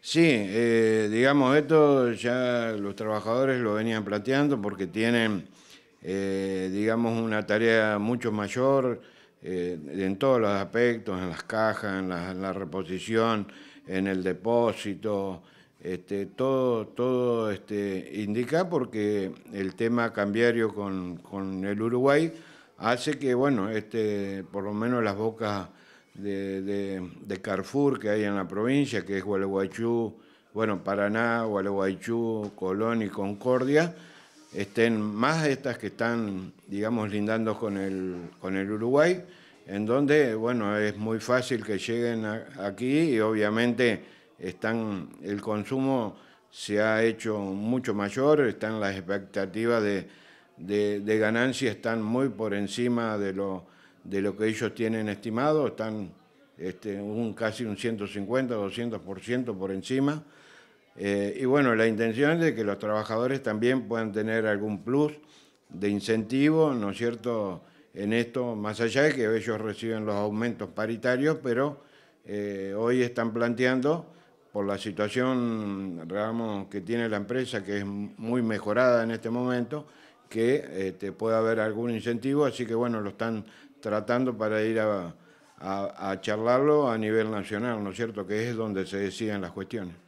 Sí, eh, digamos, esto ya los trabajadores lo venían planteando porque tienen, eh, digamos, una tarea mucho mayor eh, en todos los aspectos, en las cajas, en la, reposición, en el depósito, este, todo, todo este, indica porque el tema cambiario con, con el Uruguay hace que, bueno, este, por lo menos las bocas de, de, Carrefour que hay en la provincia, que es Gualeguaychú, bueno, Paraná, Gualeguaychú, Colón y Concordia, estén más estas que están, digamos, lindando con el, con el Uruguay, en donde, bueno, es muy fácil que lleguen aquí y obviamente están, el consumo se ha hecho mucho mayor, están las expectativas de, de ganancia, están muy por encima de lo de lo que ellos tienen estimado, están este, un, casi un 150 200% por encima. Eh, y bueno, la intención es de que los trabajadores también puedan tener algún plus de incentivo, ¿no es cierto?, en esto, más allá de que ellos reciben los aumentos paritarios, pero eh, hoy están planteando, por la situación que tiene la empresa, que es muy mejorada en este momento, que eh, pueda haber algún incentivo, así que bueno, lo están tratando para ir a, a charlarlo a nivel nacional, ¿no es cierto? Que es donde se deciden las cuestiones.